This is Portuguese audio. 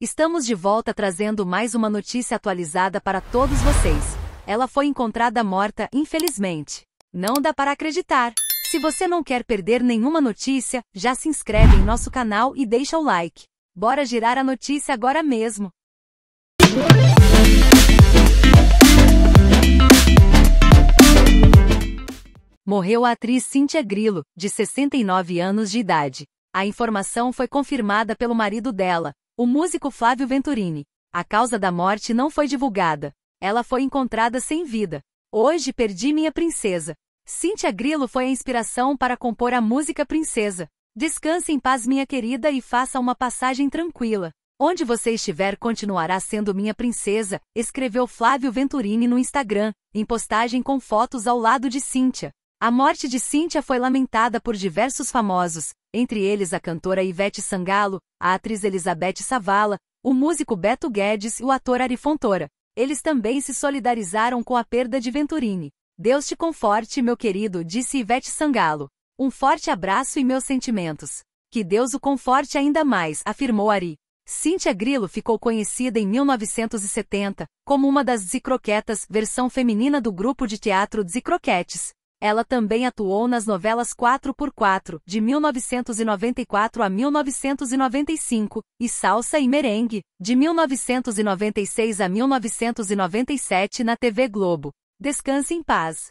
Estamos de volta trazendo mais uma notícia atualizada para todos vocês. Ela foi encontrada morta, infelizmente. Não dá para acreditar. Se você não quer perder nenhuma notícia, já se inscreve em nosso canal e deixa o like. Bora girar a notícia agora mesmo. Morreu a atriz Cynthia Grillo, de 69 anos de idade. A informação foi confirmada pelo marido dela, o músico Flávio Venturini. A causa da morte não foi divulgada. Ela foi encontrada sem vida. Hoje perdi minha princesa. Cíntia Grilo foi a inspiração para compor a música Princesa. Descanse em paz, minha querida, e faça uma passagem tranquila. Onde você estiver continuará sendo minha princesa, escreveu Flávio Venturini no Instagram, em postagem com fotos ao lado de Cíntia. A morte de Cíntia foi lamentada por diversos famosos, entre eles a cantora Ivete Sangalo, a atriz Elizabeth Savala, o músico Beto Guedes e o ator Ari Fontoura. Eles também se solidarizaram com a perda de Venturini. Deus te conforte, meu querido, disse Ivete Sangalo. Um forte abraço e meus sentimentos. Que Deus o conforte ainda mais, afirmou Ari. Cíntia Grillo ficou conhecida em 1970 como uma das Zicroquetas, versão feminina do grupo de teatro Zicroquetes. Ela também atuou nas novelas 4x4, de 1994 a 1995, e Salsa e Merengue, de 1996 a 1997 na TV Globo. Descanse em paz.